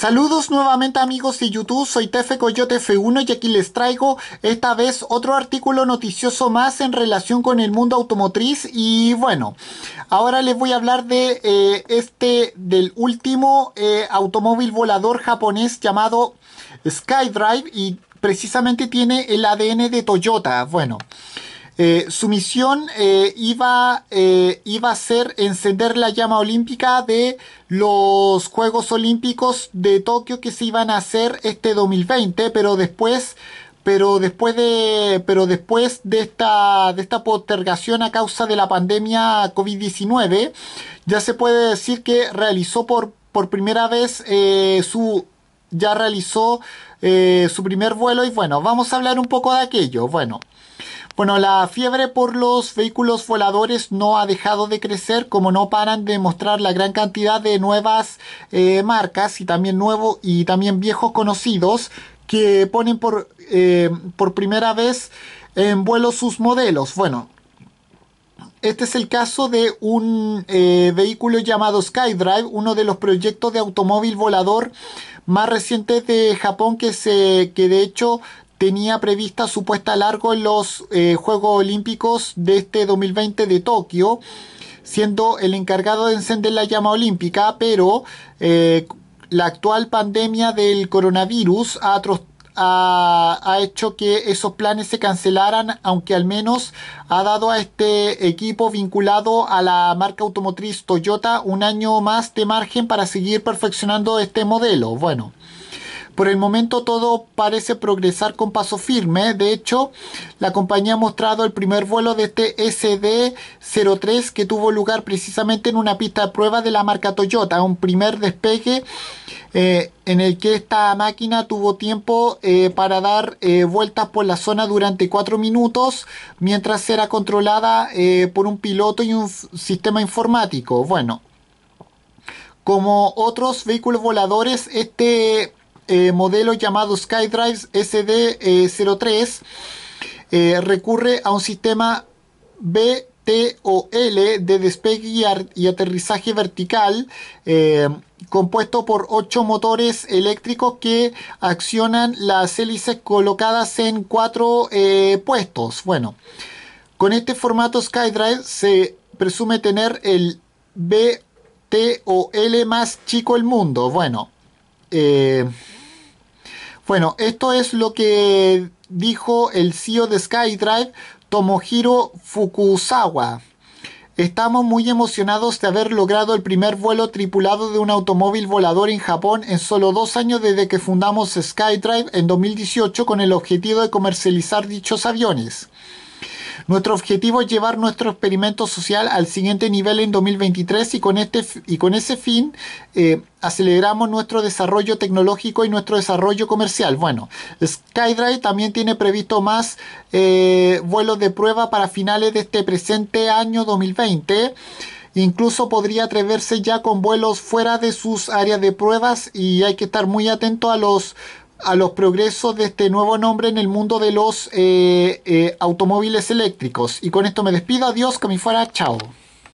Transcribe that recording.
Saludos nuevamente amigos de YouTube, soy Tefe Coyote F1 y aquí les traigo esta vez otro artículo noticioso más en relación con el mundo automotriz y bueno, ahora les voy a hablar de eh, este, del último eh, automóvil volador japonés llamado SkyDrive y precisamente tiene el ADN de Toyota, bueno... Eh, su misión eh, iba, eh, iba a ser encender la llama olímpica de los Juegos Olímpicos de Tokio que se iban a hacer este 2020, pero después pero después de pero después de esta de esta postergación a causa de la pandemia COVID-19 ya se puede decir que realizó por por primera vez su ya realizó su primer vuelo y bueno vamos a hablar un poco de aquello bueno bueno, la fiebre por los vehículos voladores no ha dejado de crecer, como no paran de mostrar la gran cantidad de nuevas eh, marcas y también nuevos y también viejos conocidos que ponen por, eh, por primera vez en vuelo sus modelos. Bueno, este es el caso de un eh, vehículo llamado SkyDrive, uno de los proyectos de automóvil volador más recientes de Japón que, se, que de hecho tenía prevista su puesta a largo en los eh, Juegos Olímpicos de este 2020 de Tokio, siendo el encargado de encender la llama olímpica, pero eh, la actual pandemia del coronavirus ha, ha hecho que esos planes se cancelaran, aunque al menos ha dado a este equipo vinculado a la marca automotriz Toyota un año más de margen para seguir perfeccionando este modelo. Bueno, por el momento todo parece progresar con paso firme. De hecho, la compañía ha mostrado el primer vuelo de este SD-03 que tuvo lugar precisamente en una pista de prueba de la marca Toyota. Un primer despegue eh, en el que esta máquina tuvo tiempo eh, para dar eh, vueltas por la zona durante 4 minutos mientras era controlada por un piloto y un sistema informático. Bueno, como otros vehículos voladores, este eh, modelo llamado SkyDrive SD03 eh, eh, recurre a un sistema BTOL de despegue y, aterrizaje vertical compuesto por ocho motores eléctricos que accionan las hélices colocadas en cuatro puestos. Bueno, con este formato SkyDrive se presume tener el BTOL más chico del mundo. Bueno, bueno, esto es lo que dijo el CEO de SkyDrive, Tomohiro Fukusawa. Estamos muy emocionados de haber logrado el primer vuelo tripulado de un automóvil volador en Japón en solo dos años desde que fundamos SkyDrive en 2018 con el objetivo de comercializar dichos aviones. Nuestro objetivo es llevar nuestro experimento social al siguiente nivel en 2023 y con, este, y con ese fin eh, aceleramos nuestro desarrollo tecnológico y nuestro desarrollo comercial. Bueno, SkyDrive también tiene previsto más eh, vuelos de prueba para finales de este presente año 2020. Incluso podría atreverse ya con vuelos fuera de sus áreas de pruebas y hay que estar muy atento a los a los progresos de este nuevo nombre en el mundo de los eh, eh, automóviles eléctricos. Y con esto me despido. Adiós, que me fuera. Chao.